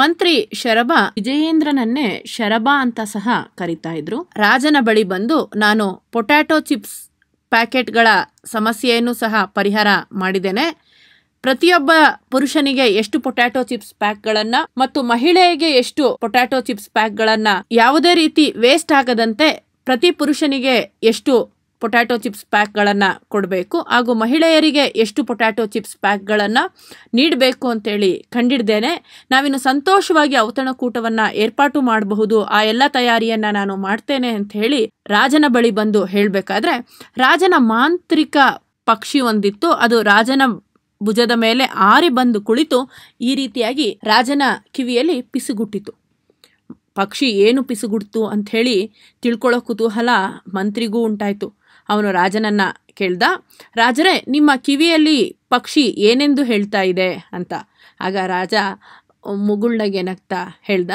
ಮಂತ್ರಿ ಶರಭ ವಿಜಯೇಂದ್ರನನ್ನೇ ಶರಭ ಅಂತ ಸಹ ಕರಿತಾ ಇದ್ರು ರಾಜನ ಬಳಿ ಬಂದು ನಾನು ಪೊಟ್ಯಾಟೊ ಚಿಪ್ಸ್ ಪ್ಯಾಕೆಟ್ಗಳ ಸಮಸ್ಯೆಯನ್ನು ಸಹ ಪರಿಹಾರ ಮಾಡಿದ್ದೇನೆ ಪ್ರತಿಯೊಬ್ಬ ಪುರುಷನಿಗೆ ಎಷ್ಟು ಪೊಟ್ಯಾಟೊ ಚಿಪ್ಸ್ ಪ್ಯಾಕ್ಗಳನ್ನ ಮತ್ತು ಮಹಿಳೆಗೆ ಎಷ್ಟು ಪೊಟ್ಯಾಟೊ ಚಿಪ್ಸ್ ಪ್ಯಾಕ್ಗಳನ್ನ ಯಾವುದೇ ರೀತಿ ವೇಸ್ಟ್ ಆಗದಂತೆ ಪ್ರತಿ ಪುರುಷನಿಗೆ ಎಷ್ಟು ಪೊಟ್ಯಾಟೊ ಚಿಪ್ಸ್ ಪ್ಯಾಕ್ಗಳನ್ನು ಕೊಡಬೇಕು ಹಾಗೂ ಮಹಿಳೆಯರಿಗೆ ಎಷ್ಟು ಪೊಟ್ಯಾಟೊ ಚಿಪ್ಸ್ ಪ್ಯಾಕ್ಗಳನ್ನು ನೀಡಬೇಕು ಅಂತೇಳಿ ಕಂಡಿಡ್ದೇನೆ ನಾವಿನ್ನು ಸಂತೋಷವಾಗಿ ಔತಣಕೂಟವನ್ನು ಏರ್ಪಾಟು ಮಾಡಬಹುದು ಆ ಎಲ್ಲ ತಯಾರಿಯನ್ನು ನಾನು ಮಾಡ್ತೇನೆ ಅಂತ ಹೇಳಿ ರಾಜನ ಬಳಿ ಬಂದು ಹೇಳಬೇಕಾದ್ರೆ ರಾಜನ ಮಾಂತ್ರಿಕ ಪಕ್ಷಿ ಒಂದಿತ್ತು ಅದು ರಾಜನ ಭುಜದ ಮೇಲೆ ಆರಿ ಬಂದು ಕುಳಿತು ಈ ರೀತಿಯಾಗಿ ರಾಜನ ಕಿವಿಯಲ್ಲಿ ಪಿಸುಗುಟ್ಟಿತು ಪಕ್ಷಿ ಏನು ಪಿಸುಗುಡ್ತು ಅಂಥೇಳಿ ತಿಳ್ಕೊಳ್ಳೋ ಕುತೂಹಲ ಮಂತ್ರಿಗೂ ಉಂಟಾಯಿತು ಅವನು ರಾಜನನ್ನ ಕೇಳ್ದ ರಾಜರೇ ನಿಮ್ಮ ಕಿವಿಯಲ್ಲಿ ಪಕ್ಷಿ ಏನೆಂದು ಹೇಳ್ತಾ ಇದೆ ಅಂತ ಆಗ ರಾಜ ಮುಗುಳ್ನಗೆ ನಗ್ತಾ ಹೇಳ್ದ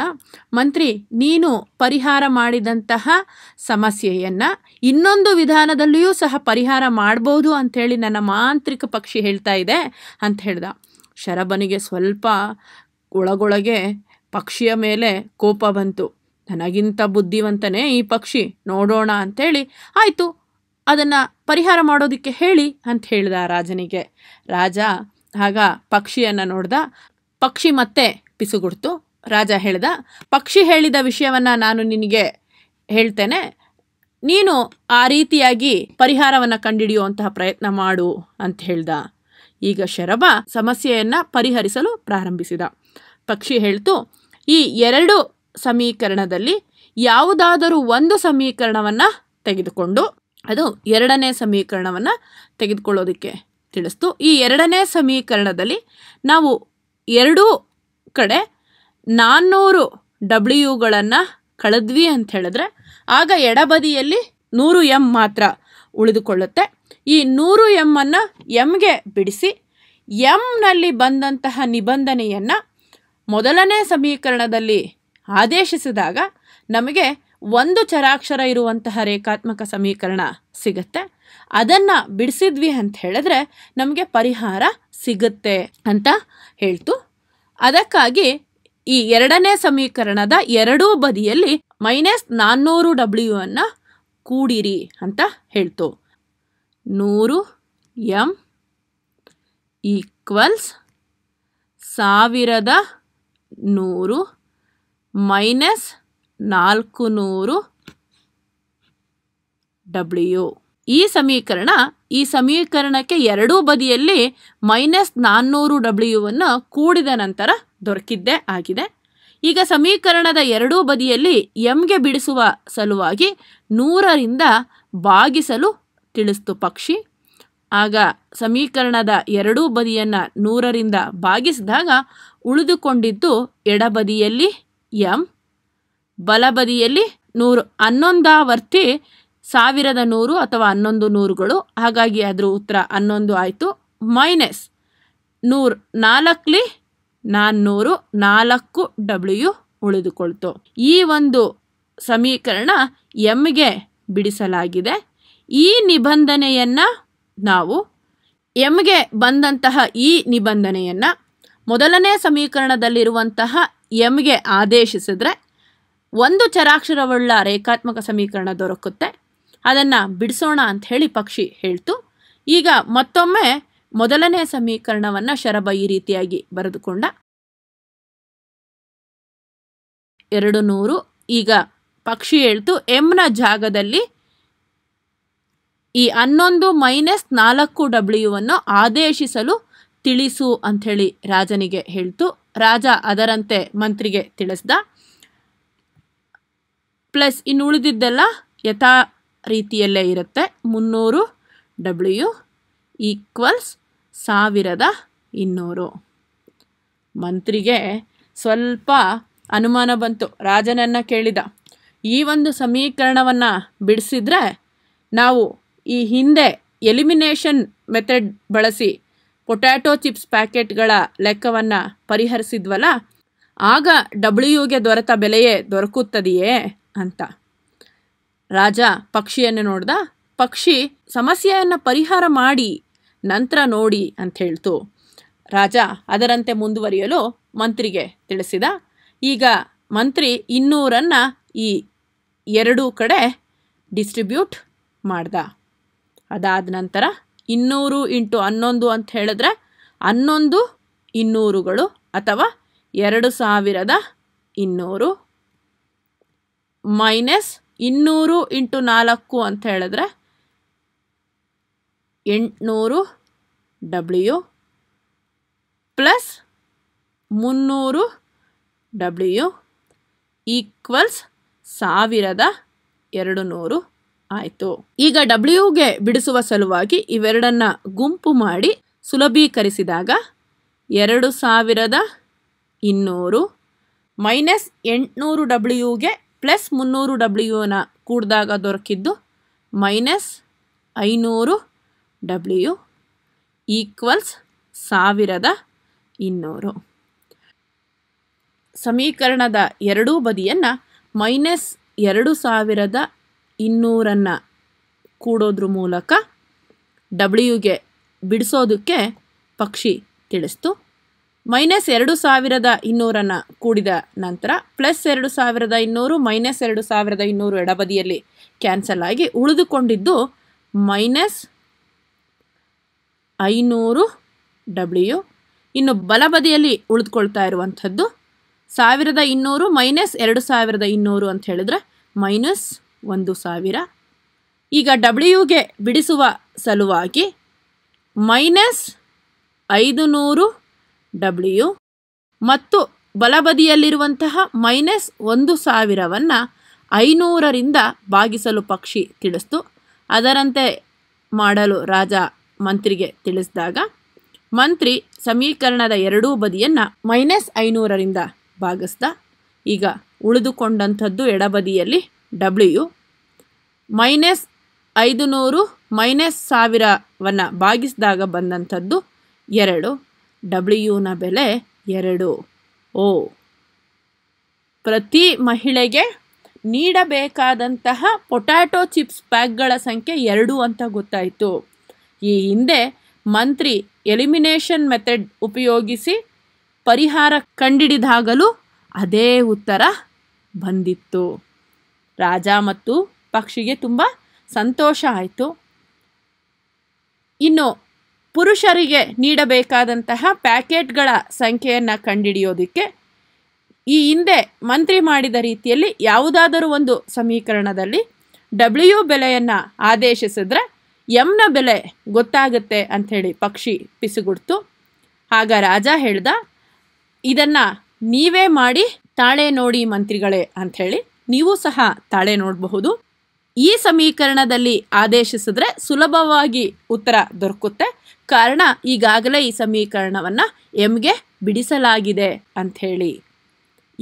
ಮಂತ್ರಿ ನೀನು ಪರಿಹಾರ ಮಾಡಿದಂತಹ ಸಮಸ್ಯೆಯನ್ನು ಇನ್ನೊಂದು ವಿಧಾನದಲ್ಲಿಯೂ ಸಹ ಪರಿಹಾರ ಮಾಡ್ಬೋದು ಅಂಥೇಳಿ ನನ್ನ ಮಾಂತ್ರಿಕ ಪಕ್ಷಿ ಹೇಳ್ತಾ ಇದೆ ಅಂತ ಹೇಳ್ದ ಶರಬನಿಗೆ ಸ್ವಲ್ಪ ಒಳಗೊಳಗೆ ಪಕ್ಷಿಯ ಮೇಲೆ ಕೋಪ ಬಂತು ನನಗಿಂತ ಬುದ್ಧಿವಂತನೇ ಈ ಪಕ್ಷಿ ನೋಡೋಣ ಅಂಥೇಳಿ ಆಯಿತು ಅದನ್ನು ಪರಿಹಾರ ಮಾಡೋದಕ್ಕೆ ಹೇಳಿ ಅಂತ ಹೇಳಿದ ರಾಜನಿಗೆ ರಾಜ ಆಗ ಪಕ್ಷಿಯನ್ನು ನೋಡ್ದ ಪಕ್ಷಿ ಮತ್ತೆ ಪಿಸುಗುಡ್ತು ರಾಜ ಹೇಳ್ದ ಪಕ್ಷಿ ಹೇಳಿದ ವಿಷಯವನ್ನು ನಾನು ನಿನಗೆ ಹೇಳ್ತೇನೆ ನೀನು ಆ ರೀತಿಯಾಗಿ ಪರಿಹಾರವನ್ನು ಕಂಡುಹಿಡಿಯುವಂತಹ ಪ್ರಯತ್ನ ಮಾಡು ಅಂತ ಹೇಳ್ದ ಈಗ ಶರಭ ಸಮಸ್ಯೆಯನ್ನು ಪರಿಹರಿಸಲು ಪ್ರಾರಂಭಿಸಿದ ಪಕ್ಷಿ ಹೇಳ್ತು ಈ ಎರಡು ಸಮೀಕರಣದಲ್ಲಿ ಯಾವುದಾದರೂ ಒಂದು ಸಮೀಕರಣವನ್ನು ತೆಗೆದುಕೊಂಡು ಅದು ಎರಡನೇ ಸಮೀಕರಣವನ್ನು ತೆಗೆದುಕೊಳ್ಳೋದಕ್ಕೆ ತಿಳಿಸ್ತು ಈ ಎರಡನೇ ಸಮೀಕರಣದಲ್ಲಿ ನಾವು ಎರಡೂ ಕಡೆ ನಾನ್ನೂರು ಡಬ್ಲ್ಯೂಗಳನ್ನು ಕಳೆದ್ವಿ ಅಂತ ಹೇಳಿದ್ರೆ ಆಗ ಎಡಬದಿಯಲ್ಲಿ ನೂರು ಎಮ್ ಮಾತ್ರ ಉಳಿದುಕೊಳ್ಳುತ್ತೆ ಈ ನೂರು ಎಮ್ಮನ್ನು ಎಮ್ಗೆ ಬಿಡಿಸಿ ಎಮ್ನಲ್ಲಿ ಬಂದಂತಹ ನಿಬಂಧನೆಯನ್ನು ಮೊದಲನೇ ಸಮೀಕರಣದಲ್ಲಿ ಆದೇಶಿಸಿದಾಗ ನಮಗೆ ಒಂದು ಚರಾಕ್ಷರ ಇರುವಂತಹ ರೇಖಾತ್ಮಕ ಸಮೀಕರಣ ಸಿಗುತ್ತೆ ಅದನ್ನು ಬಿಡಿಸಿದ್ವಿ ಅಂತ ಹೇಳಿದ್ರೆ ನಮಗೆ ಪರಿಹಾರ ಸಿಗುತ್ತೆ ಅಂತ ಹೇಳ್ತು ಅದಕ್ಕಾಗಿ ಈ ಎರಡನೇ ಸಮೀಕರಣದ ಎರಡೂ ಬದಿಯಲ್ಲಿ ಮೈನಸ್ ನಾನ್ನೂರು ಡಬ್ಲ್ಯೂ ಅನ್ನು ಕೂಡಿರಿ ಅಂತ ಹೇಳ್ತು ನೂರು ಎಂ ಈಕ್ವಲ್ಸ್ ಸಾವಿರದ ನೂರು ಮೈನಸ್ ನಾಲ್ಕು ನೂರು ಡಬ್ಲ್ಯೂ ಈ ಸಮೀಕರಣ ಈ ಸಮೀಕರಣಕ್ಕೆ ಎರಡೂ ಬದಿಯಲ್ಲಿ ಮೈನಸ್ ನಾನ್ನೂರು ಡಬ್ಲ್ಯೂವನ್ನು ಕೂಡಿದ ನಂತರ ದೊರಕಿದ್ದೇ ಆಗಿದೆ ಈಗ ಸಮೀಕರಣದ ಎರಡೂ ಬದಿಯಲ್ಲಿ ಎಮ್ಗೆ ಬಿಡಿಸುವ ಸಲುವಾಗಿ ನೂರರಿಂದ ಭಾಗಿಸಲು ತಿಳಿಸ್ತು ಪಕ್ಷಿ ಆಗ ಸಮೀಕರಣದ ಎರಡೂ ಬದಿಯನ್ನು ನೂರರಿಂದ ಭಾಗಿಸಿದಾಗ ಉಳಿದುಕೊಂಡಿದ್ದು ಎಡಬದಿಯಲ್ಲಿ ಎಂ ಬಲಬದಿಯಲ್ಲಿ ನೂರು ಹನ್ನೊಂದಾವರ್ತಿ ಸಾವಿರದ ನೂರು ಅಥವಾ ಹನ್ನೊಂದು ನೂರುಗಳು ಹಾಗಾಗಿ ಅದರ ಉತ್ತರ ಹನ್ನೊಂದು ಆಯಿತು ಮೈನಸ್ ನೂರು ನಾಲ್ಕಲಿ ನಾನ್ನೂರು ನಾಲ್ಕು ಡಬ್ಲ್ಯೂ ಉಳಿದುಕೊಳ್ತು ಈ ಒಂದು ಸಮೀಕರಣ ಎಮ್ಗೆ ಬಿಡಿಸಲಾಗಿದೆ ಈ ನಿಬಂಧನೆಯನ್ನು ನಾವು ಎಮ್ಗೆ ಬಂದಂತಹ ಈ ನಿಬಂಧನೆಯನ್ನು ಮೊದಲನೇ ಸಮೀಕರಣದಲ್ಲಿರುವಂತಹ ಎಮ್ಗೆ ಆದೇಶಿಸಿದ್ರೆ ಒಂದು ಚರಾಕ್ಷರವುಳ್ಳ ರೇಖಾತ್ಮಕ ಸಮೀಕರಣ ದೊರಕುತ್ತೆ ಅದನ್ನು ಬಿಡಿಸೋಣ ಹೇಳಿ ಪಕ್ಷಿ ಹೇಳ್ತು ಈಗ ಮತ್ತೊಮ್ಮೆ ಮೊದಲನೇ ಸಮೀಕರಣವನ್ನು ಶರಬ ಈ ರೀತಿಯಾಗಿ ಬರೆದುಕೊಂಡ ಎರಡು ನೂರು ಈಗ ಪಕ್ಷಿ ಹೇಳ್ತು ಎಮ್ನ ಜಾಗದಲ್ಲಿ ಈ ಹನ್ನೊಂದು ಮೈನಸ್ ನಾಲ್ಕು ಡಬ್ಲ್ಯೂವನ್ನು ಆದೇಶಿಸಲು ತಿಳಿಸು ಅಂಥೇಳಿ ರಾಜನಿಗೆ ಹೇಳ್ತು ರಾಜ ಅದರಂತೆ ಮಂತ್ರಿಗೆ ತಿಳಿಸ್ದ ಪ್ಲಸ್ ಇನ್ನು ಉಳಿದಿದ್ದೆಲ್ಲ ಯಥಾ ರೀತಿಯಲ್ಲೇ ಇರುತ್ತೆ ಮುನ್ನೂರು ಡಬ್ಲ್ಯೂ ಈಕ್ವಲ್ಸ್ ಸಾವಿರದ ಇನ್ನೂರು ಮಂತ್ರಿಗೆ ಸ್ವಲ್ಪ ಅನುಮಾನ ಬಂತು ರಾಜನನ್ನು ಕೇಳಿದ ಈ ಒಂದು ಸಮೀಕರಣವನ್ನು ಬಿಡಿಸಿದ್ರೆ ನಾವು ಈ ಹಿಂದೆ ಎಲಿಮಿನೇಷನ್ ಮೆಥಡ್ ಬಳಸಿ ಪೊಟ್ಯಾಟೊ ಚಿಪ್ಸ್ ಪ್ಯಾಕೆಟ್ಗಳ ಲೆಕ್ಕವನ್ನು ಪರಿಹರಿಸಿದ್ವಲ್ಲ ಆಗ ಡಬ್ಲ್ಯೂಗೆ ದೊರೆತ ಬೆಲೆಯೇ ದೊರಕುತ್ತದೆಯೇ ಅಂತ ರಾಜ ಪಕ್ಷಿಯನ್ನು ನೋಡ್ದ ಪಕ್ಷಿ ಸಮಸ್ಯೆಯನ್ನು ಪರಿಹಾರ ಮಾಡಿ ನಂತರ ನೋಡಿ ಅಂತ ಹೇಳ್ತು ರಾಜ ಅದರಂತೆ ಮುಂದುವರಿಯಲು ಮಂತ್ರಿಗೆ ತಿಳಿಸಿದ ಈಗ ಮಂತ್ರಿ ಇನ್ನೂರನ್ನು ಈ ಎರಡೂ ಕಡೆ ಡಿಸ್ಟ್ರಿಬ್ಯೂಟ್ ಮಾಡ್ದ ಅದಾದ ನಂತರ ಇನ್ನೂರು ಇಂಟು ಹನ್ನೊಂದು ಅಂತ ಹೇಳಿದ್ರೆ ಹನ್ನೊಂದು ಇನ್ನೂರುಗಳು ಅಥವಾ ಎರಡು ಸಾವಿರದ ಇನ್ನೂರು ಮೈನಸ್ ಇನ್ನೂರು ಇಂಟು ನಾಲ್ಕು ಅಂತ ಹೇಳಿದ್ರೆ ಎಂಟುನೂರು ಡಬ್ಲ್ಯೂ ಪ್ಲಸ್ ಮುನ್ನೂರು ಡಬ್ಲ್ಯೂ ಈಕ್ವಲ್ಸ್ ಸಾವಿರದ ಎರಡು ನೂರು ಆಯಿತು ಈಗ ಡಬ್ಲ್ಯೂಗೆ ಬಿಡಿಸುವ ಸಲುವಾಗಿ ಇವೆರಡನ್ನು ಗುಂಪು ಮಾಡಿ ಸುಲಭೀಕರಿಸಿದಾಗ ಎರಡು ಸಾವಿರದ ಇನ್ನೂರು ಮೈನಸ್ ಎಂಟುನೂರು ಡಬ್ಲ್ಯೂಗೆ ಪ್ಲಸ್ ಮುನ್ನೂರು ಡಬ್ಲ್ಯೂನ ಕೂಡಿದಾಗ ದೊರಕಿದ್ದು ಮೈನಸ್ ಐನೂರು ಡಬ್ಲ್ಯೂ ಈಕ್ವಲ್ಸ್ ಸಾವಿರದ ಇನ್ನೂರು ಸಮೀಕರಣದ ಎರಡೂ ಬದಿಯನ್ನು ಮೈನಸ್ ಎರಡು ಸಾವಿರದ ಇನ್ನೂರನ್ನು ಕೂಡೋದ್ರ ಮೂಲಕ ಡಬ್ಲ್ಯೂಗೆ ಬಿಡಿಸೋದಕ್ಕೆ ಪಕ್ಷಿ ತಿಳಿಸ್ತು ಮೈನಸ್ ಎರಡು ಸಾವಿರದ ಇನ್ನೂರನ್ನು ಕೂಡಿದ ನಂತರ ಪ್ಲಸ್ ಎರಡು ಸಾವಿರದ ಇನ್ನೂರು ಮೈನಸ್ ಎರಡು ಸಾವಿರದ ಇನ್ನೂರು ಎಡಬದಿಯಲ್ಲಿ ಕ್ಯಾನ್ಸಲ್ ಆಗಿ ಉಳಿದುಕೊಂಡಿದ್ದು ಮೈನಸ್ ಐನೂರು ಡಬ್ಲ್ಯೂ ಇನ್ನು ಬಲಬದಿಯಲ್ಲಿ ಉಳಿದುಕೊಳ್ತಾ ಇರುವಂಥದ್ದು ಸಾವಿರದ ಇನ್ನೂರು ಮೈನಸ್ ಎರಡು ಸಾವಿರದ ಇನ್ನೂರು ಅಂತ ಹೇಳಿದ್ರೆ ಮೈನಸ್ ಒಂದು ಸಾವಿರ ಈಗ ಡಬ್ಲ್ಯೂಗೆ ಬಿಡಿಸುವ ಸಲುವಾಗಿ ಮೈನಸ್ ಐದು ನೂರು ಡಬ್ಲ್ಯೂ ಮತ್ತು ಬಲಬದಿಯಲ್ಲಿರುವಂತಹ ಮೈನಸ್ ಒಂದು ಸಾವಿರವನ್ನು ಐನೂರರಿಂದ ಭಾಗಿಸಲು ಪಕ್ಷಿ ತಿಳಿಸ್ತು ಅದರಂತೆ ಮಾಡಲು ರಾಜ ಮಂತ್ರಿಗೆ ತಿಳಿಸಿದಾಗ ಮಂತ್ರಿ ಸಮೀಕರಣದ ಎರಡೂ ಬದಿಯನ್ನು ಮೈನಸ್ ಐನೂರರಿಂದ ಭಾಗಿಸ್ದ ಈಗ ಉಳಿದುಕೊಂಡಂಥದ್ದು ಎಡಬದಿಯಲ್ಲಿ ಡಬ್ಲ್ಯೂ ಮೈನಸ್ ಐದು ನೂರು ಮೈನಸ್ ಸಾವಿರವನ್ನು ಭಾಗಿಸಿದಾಗ ಬಂದಂಥದ್ದು ಎರಡು ಡಬ್ಲ್ಯೂನ ಬೆಲೆ ಎರಡು ಓ ಪ್ರತಿ ಮಹಿಳೆಗೆ ನೀಡಬೇಕಾದಂತಹ ಪೊಟ್ಯಾಟೊ ಚಿಪ್ಸ್ ಪ್ಯಾಕ್ಗಳ ಸಂಖ್ಯೆ ಎರಡು ಅಂತ ಗೊತ್ತಾಯಿತು ಈ ಹಿಂದೆ ಮಂತ್ರಿ ಎಲಿಮಿನೇಷನ್ ಮೆಥಡ್ ಉಪಯೋಗಿಸಿ ಪರಿಹಾರ ಕಂಡಿಡಿದಾಗಲೂ ಅದೇ ಉತ್ತರ ಬಂದಿತ್ತು ರಾಜ ಮತ್ತು ಪಕ್ಷಿಗೆ ತುಂಬ ಸಂತೋಷ ಆಯಿತು ಪುರುಷರಿಗೆ ನೀಡಬೇಕಾದಂತಹ ಪ್ಯಾಕೆಟ್ಗಳ ಸಂಖ್ಯೆಯನ್ನು ಕಂಡುಹಿಡಿಯೋದಕ್ಕೆ ಈ ಹಿಂದೆ ಮಂತ್ರಿ ಮಾಡಿದ ರೀತಿಯಲ್ಲಿ ಯಾವುದಾದರೂ ಒಂದು ಸಮೀಕರಣದಲ್ಲಿ ಡಬ್ಲ್ಯೂ ಬೆಲೆಯನ್ನು ಆದೇಶಿಸಿದ್ರೆ ಎಮ್ನ ಬೆಲೆ ಗೊತ್ತಾಗುತ್ತೆ ಅಂಥೇಳಿ ಪಕ್ಷಿ ಪಿಸುಗುಡ್ತು ಆಗ ರಾಜ ಹೇಳ್ದ ಇದನ್ನು ನೀವೇ ಮಾಡಿ ತಾಳೆ ನೋಡಿ ಮಂತ್ರಿಗಳೇ ಅಂಥೇಳಿ ನೀವು ಸಹ ತಾಳೆ ನೋಡಬಹುದು ಈ ಸಮೀಕರಣದಲ್ಲಿ ಆದೇಶಿಸಿದ್ರೆ ಸುಲಭವಾಗಿ ಉತ್ತರ ದೊರಕುತ್ತೆ ಕಾರಣ ಈಗಾಗಲೇ ಈ ಸಮೀಕರಣವನ್ನು ಎಮ್ಗೆ ಬಿಡಿಸಲಾಗಿದೆ ಅಂಥೇಳಿ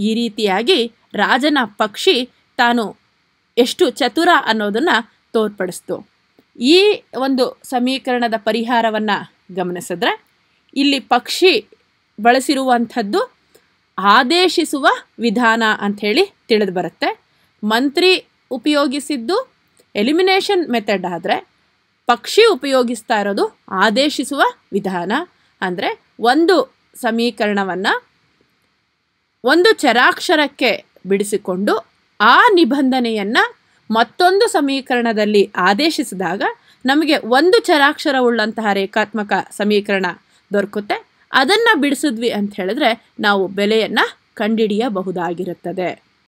ಈ ರೀತಿಯಾಗಿ ರಾಜನ ಪಕ್ಷಿ ತಾನು ಎಷ್ಟು ಚತುರ ಅನ್ನೋದನ್ನು ತೋರ್ಪಡಿಸ್ತು ಈ ಒಂದು ಸಮೀಕರಣದ ಪರಿಹಾರವನ್ನು ಗಮನಿಸಿದ್ರೆ ಇಲ್ಲಿ ಪಕ್ಷಿ ಬಳಸಿರುವಂಥದ್ದು ಆದೇಶಿಸುವ ವಿಧಾನ ಅಂಥೇಳಿ ತಿಳಿದು ಬರುತ್ತೆ ಮಂತ್ರಿ ಉಪಯೋಗಿಸಿದ್ದು ಎಲಿಮಿನೇಷನ್ ಮೆಥಡ್ ಆದರೆ ಪಕ್ಷಿ ಉಪಯೋಗಿಸ್ತಾ ಇರೋದು ಆದೇಶಿಸುವ ವಿಧಾನ ಅಂದರೆ ಒಂದು ಸಮೀಕರಣವನ್ನು ಒಂದು ಚರಾಕ್ಷರಕ್ಕೆ ಬಿಡಿಸಿಕೊಂಡು ಆ ನಿಬಂಧನೆಯನ್ನು ಮತ್ತೊಂದು ಸಮೀಕರಣದಲ್ಲಿ ಆದೇಶಿಸಿದಾಗ ನಮಗೆ ಒಂದು ಚರಾಕ್ಷರ ಉಳ್ಳಂತಹ ರೇಖಾತ್ಮಕ ಸಮೀಕರಣ ದೊರಕುತ್ತೆ ಅದನ್ನು ಬಿಡಿಸಿದ್ವಿ ಅಂತ ಹೇಳಿದ್ರೆ ನಾವು ಬೆಲೆಯನ್ನು ಕಂಡುಹಿಡಿಯಬಹುದಾಗಿರುತ್ತದೆ